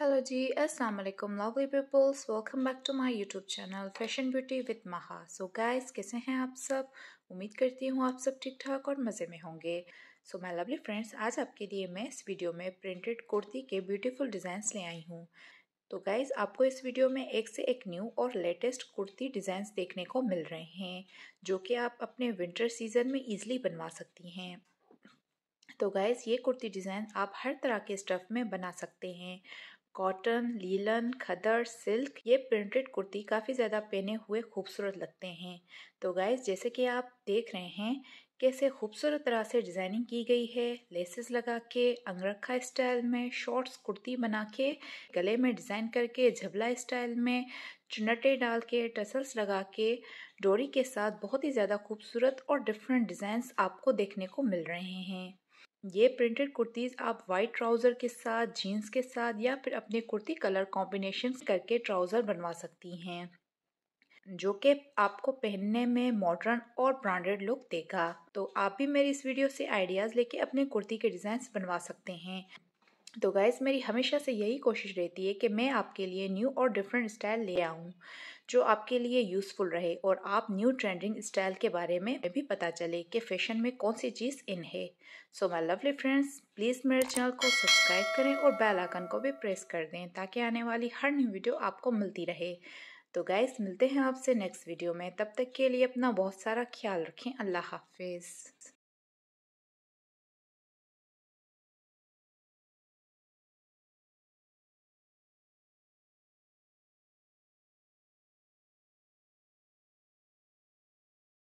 hello जी अस्सलाम वालेकुम lovely peoples welcome back to my YouTube channel fashion beauty with Maha so guys कैसे हैं आप सब उम्मीद करती हूँ आप सब ठीक ठाक और मज़े में होंगे सो माय लवली फ्रेंड्स आज आपके लिए मैं इस वीडियो में प्रिंटेड कुर्ती के ब्यूटीफुल डिज़ाइंस ले आई हूँ तो गाइज़ आपको इस वीडियो में एक से एक न्यू और लेटेस्ट कुर्ती डिज़ाइंस देखने को मिल रहे हैं जो कि आप अपने विंटर सीजन में ईजिली बनवा सकती हैं तो गाइज़ ये कुर्ती डिज़ाइन आप हर तरह के स्टफ़ में बना सकते हैं कॉटन लीलन खदर सिल्क ये प्रिंटेड कुर्ती काफ़ी ज़्यादा पहने हुए खूबसूरत लगते हैं तो गाइज जैसे कि आप देख रहे हैं कैसे खूबसूरत तरह से डिज़ाइनिंग की गई है लेसेस लगा के अंगरखा स्टाइल में शॉर्ट्स कुर्ती बना के गले में डिज़ाइन करके झबला स्टाइल में चुनटे डाल के टसल्स लगा के डोरी के साथ बहुत ही ज़्यादा खूबसूरत और डिफरेंट डिज़ाइंस आपको देखने को मिल रहे हैं ये प्रिंटेड कुर्तीज़ आप वाइट ट्राउज़र के साथ जीन्स के साथ या फिर अपने कुर्ती कलर कॉम्बिनेशन करके ट्राउज़र बनवा सकती हैं जो कि आपको पहनने में मॉडर्न और ब्रांडेड लुक देगा तो आप भी मेरी इस वीडियो से आइडियाज़ लेके अपने कुर्ती के डिज़ाइंस बनवा सकते हैं तो गैस मेरी हमेशा से यही कोशिश रहती है कि मैं आपके लिए न्यू और डिफरेंट स्टाइल ले आऊँ जो आपके लिए यूज़फुल रहे और आप न्यू ट्रेंडिंग स्टाइल के बारे में भी पता चले कि फैशन में कौन सी चीज़ इन है so my lovely friends please मेरे चैनल को सब्सक्राइब करें और बेल आइकन को भी प्रेस कर दें ताकि आने वाली हर न्यू वीडियो आपको मिलती रहे तो गैस मिलते हैं आपसे नेक्स्ट वीडियो में तब तक के लिए अपना बहुत सारा ख्याल रखें अल्लाह हाफिज़